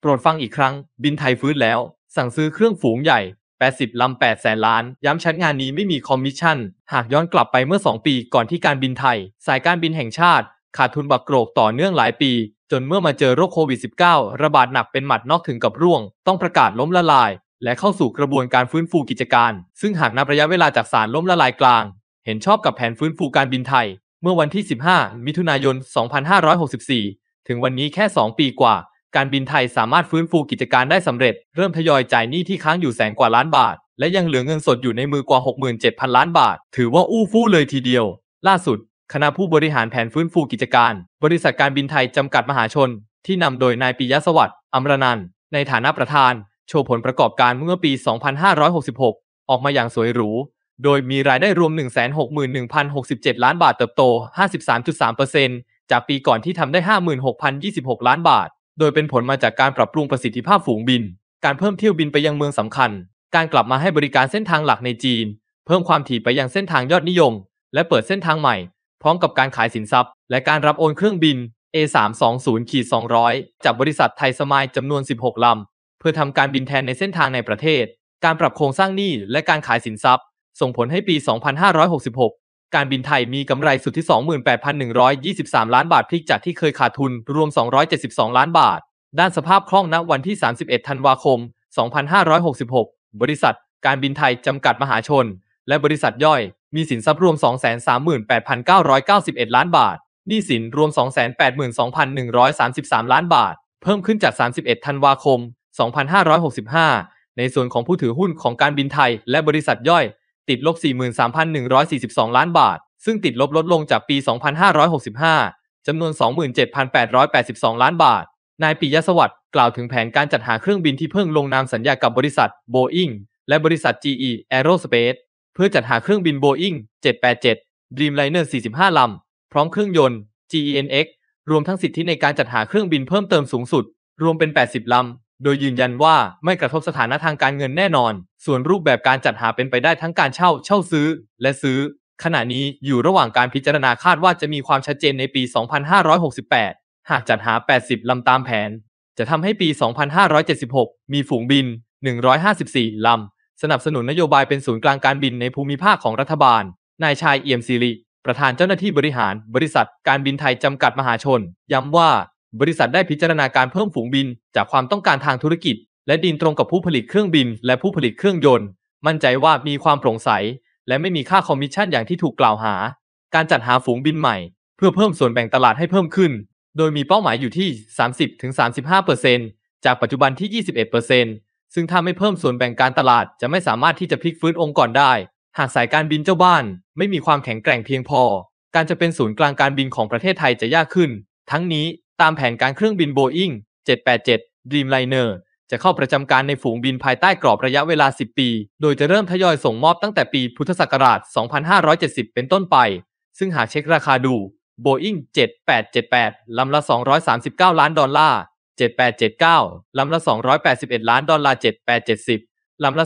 โปรดฟังอีกครั้ง บินไทยฟื้นแล้ว สั่งซื้อเครื่องฝูงใหญ่ 80 ลำ 8 แสนล้าน ย้ำชัดงานนี้ไม่มีคอมมิชชั่น หากย้อนกลับไปเมื่อ 2 ปีก่อนที่การบินไทย สายการบินแห่งชาติขาดทุนบักโกรกต่อเนื่องหลายปีจนเมื่อมาเจอโรคโควิด -19 ระบาดหนักเป็นหมัดนอกถึงกับร่วง ต้องประกาศล้มละลาย และเข้าสู่กระบวนการฟื้นฟูกิจการ ซึ่งหากนับระยะเวลาจากสารล้มละลายกลาง เห็นชอบกับแผนฟื้นฟูการบินไทย เมื่อวันที่ 15 มิถุนายน 2564 ถึงวันนี้แค่ 2 ปีกว่าการบินไทยสามารถฟื้นฟูกิจการได้สำเร็จ เริ่มทยอยจ่ายหนี้ที่ค้างอยู่แสนกว่าล้านบาท และยังเหลือเงินสดอยู่ในมือกว่า 67,000 ล้านบาท ถือว่าอู้ฟู่เลยทีเดียว ล่าสุด คณะผู้บริหารแผนฟื้นฟูกิจการ บริษัทการบินไทย จำกัดมหาชน ที่นำโดยนายปิยสวัสดิ์อมรนันท์ในฐานะประธาน โชว์ผลประกอบการเมื่อปี 2566 ออกมาอย่างสวยหรูโดยมีรายได้รวม 161,067 ล้านบาทเติบโต53.3%จากปีก่อนที่ทำได้56,026ล้านบาทโดยเป็นผลมาจากการปรับปรุงประสิทธิภาพฝูงบิน การเพิ่มเที่ยวบินไปยังเมืองสำคัญ การกลับมาให้บริการเส้นทางหลักในจีน เพิ่มความถี่ไปยังเส้นทางยอดนิยม และเปิดเส้นทางใหม่ พร้อมกับการขายสินทรัพย์ และการรับโอนเครื่องบิน A320-200 จากบริษัทไทยสมายจำนวน 16 ลำ เพื่อทำการบินแทนในเส้นทางในประเทศ การปรับโครงสร้างหนี้และการขายสินทรัพย์ ส่งผลให้ปี 2566การบินไทยมีกำไรสุทธิ28,123 ล้านบาทพลิกจากที่เคยขาดทุนรวม 272 ล้านบาท ด้านสภาพคล่องณวันที่ 31ธันวาคม 2566 บริษัทการบินไทยจำกัดมหาชนและบริษัทย่อยมีสินทรัพย์รวม 238,991 ล้านบาทหนี้สินรวม 282,133 ล้านบาท เพิ่มขึ้นจาก 31ธันวาคม 2565 ในส่วนของผู้ถือหุ้นของการบินไทยและบริษัทย่อยติดลบ 43,142 ล้านบาท ซึ่งติดลบลดลงจากปี 2565 จำนวน 27,882 ล้านบาท นายปิยสวัสดิ์กล่าวถึงแผนการจัดหาเครื่องบินที่เพิ่งลงนามสัญญากับบริษัทโบอิงและบริษัท GE Aerospace เพื่อจัดหาเครื่องบินโบอิง787 Dreamliner 45 ลำ พร้อมเครื่องยนต์ GEnx รวมทั้งสิทธิในการจัดหาเครื่องบินเพิ่มเติมสูงสุด รวมเป็น 80ลำโดยยืนยันว่าไม่กระทบสถานะทางการเงินแน่นอน ส่วนรูปแบบการจัดหาเป็นไปได้ทั้งการเช่าเช่าซื้อ และซื้อ ขณะนี้อยู่ระหว่างการพิจารณาคาดว่าจะมีความชัดเจนในปี 2568 หากจัดหา 80 ลำตามแผน จะทำให้ปี 2576 มีฝูงบิน 154 ลำ สนับสนุนนโยบายเป็นศูนย์กลางการบินในภูมิภาคของรัฐบาล นายชายเอี่ยมศิริประธานเจ้าหน้าที่บริหาร บริษัท การบินไทยจำกัดมหาชน ย้ำว่าบริษัทได้พิจารณาการเพิ่มฝูงบิน จากความต้องการทางธุรกิจ และดินตรงกับผู้ผลิตเครื่องบินและผู้ผลิตเครื่องยนต์มั่นใจว่ามีความโปร่งใสและไม่มีค่าคอมมิชชั่นอย่างที่ถูกกล่าวหาการจัดหาฝูงบินใหม่ เพื่อเพิ่มส่วนแบ่งตลาดให้เพิ่มขึ้น โดยมีเป้าหมายอยู่ที่30-35%จากปัจจุบันที่21%ซึ่งถ้าไม่เพิ่มส่วนแบ่งการตลาด จะไม่สามารถที่จะพลิกฟื้นองค์กรได้ หากสายการบินเจ้าบ้าน ไม่มีความแข็งแกร่งเพียงพอ การจะเป็นศูนย์กลางการบินของประเทศไทยจะยากขึ้น ทั้งนี้ตามแผนการเครื่องบินโบอิง787 Dreamliner จะเข้าประจำการในฝูงบินภายใต้กรอบระยะเวลา 10 ปี โดยจะเริ่มทยอยส่งมอบตั้งแต่ปีพุทธศักราช 2570 เป็นต้นไป ซึ่งหากเช็คราคาดู Boeing 7878 ลำละ 239 ล้านดอลลาร์ 7879 ลำละ 281 ล้านดอลลาร์ 7870 ลำละ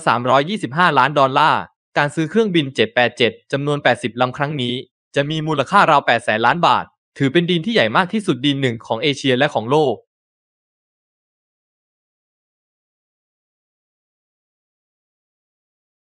325 ล้านดอลลาร์ การซื้อเครื่องบิน 787 จำนวน 80 ลำครั้งนี้ จะมีมูลค่าราว8 0 0ล้านบาทถือเป็นดินที่ใหญ่มากที่สุดดินหนึ่งของเอเชียและของโลก